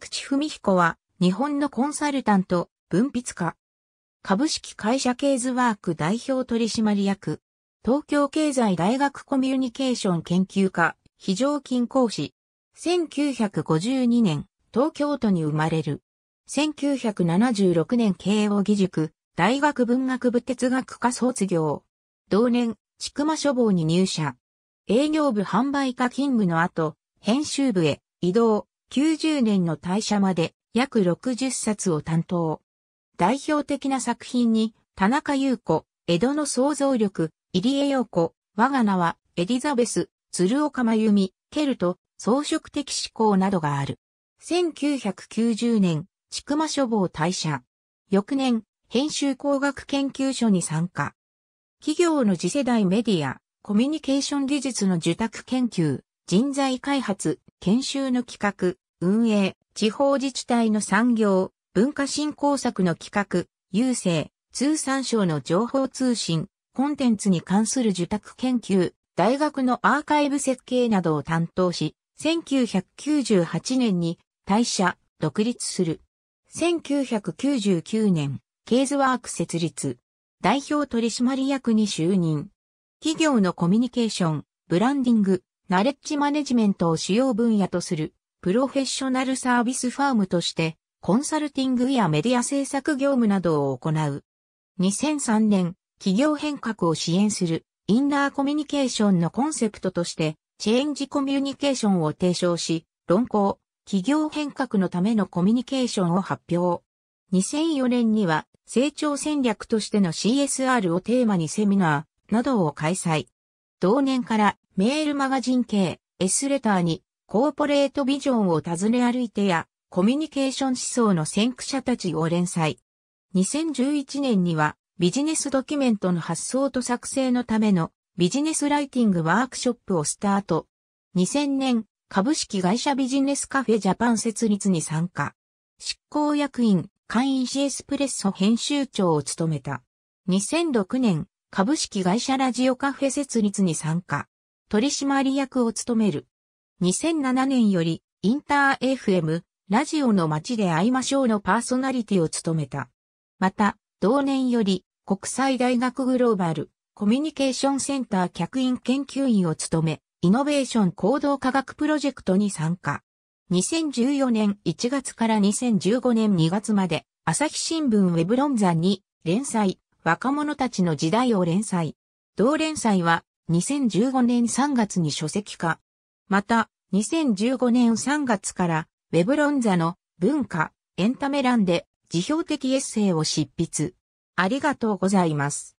菊池文彦は、日本のコンサルタント、文筆家。株式会社ケーズワーク代表取締役。東京経済大学コミュニケーション研究科、非常勤講師。1952年、東京都に生まれる。1976年慶応義塾、大学文学部哲学科卒業。同年、筑馬書房に入社。営業部販売課勤務の後、編集部へ移動、90年の退社まで約60冊を担当。代表的な作品に、田中優子、江戸の想像力、入江陽子、我が名は、エリザベス、鶴岡真由美、ケルト、装飾的思考などがある。1990年、千曲書房退社。翌年、編集工学研究所に参加。企業の次世代メディア、コミュニケーション技術の受託研究、人材開発、研修の企画、運営、地方自治体の産業、文化振興策の企画、郵政、通産省の情報通信、コンテンツに関する受託研究、大学のアーカイブ設計などを担当し、1998年に退社、独立する。1999年、ケーズワーク設立。代表取締役に就任。企業のコミュニケーション、ブランディング、ナレッジマネジメントを主要分野とする、プロフェッショナルサービスファームとして、コンサルティングやメディア制作業務などを行う。2003年、企業変革を支援する、インナーコミュニケーションのコンセプトとして、チェンジコミュニケーションを提唱し、論考、企業変革のためのコミュニケーションを発表。2004年には、成長戦略としての CSR をテーマにセミナーなどを開催。同年からメールマガジン系、S レターに、コーポレートビジョンを尋ね歩いてや、コミュニケーション思想の先駆者たちを連載。2011年には、ビジネスドキュメントの発想と作成のためのビジネスライティングワークショップをスタート。2000年、株式会社ビジネスカフェジャパン設立に参加。執行役員、会員誌エスプレッソ編集長を務めた。2006年、株式会社ラジオカフェ設立に参加。取締役を務める。2007年より、インター FM、ラジオの街で会いましょうのパーソナリティを務めた。また、同年より、国際大学グローバル、コミュニケーションセンター客員研究員を務め、イノベーション行動科学プロジェクトに参加。2014年1月から2015年2月まで、朝日新聞ウェブ論山に連載、若者たちの時代を連載。同連載は、2015年3月に書籍化。また、2015年3月から、ウェブロンザの文化、エンタメ欄で、辞表的エッセイを執筆。ありがとうございます。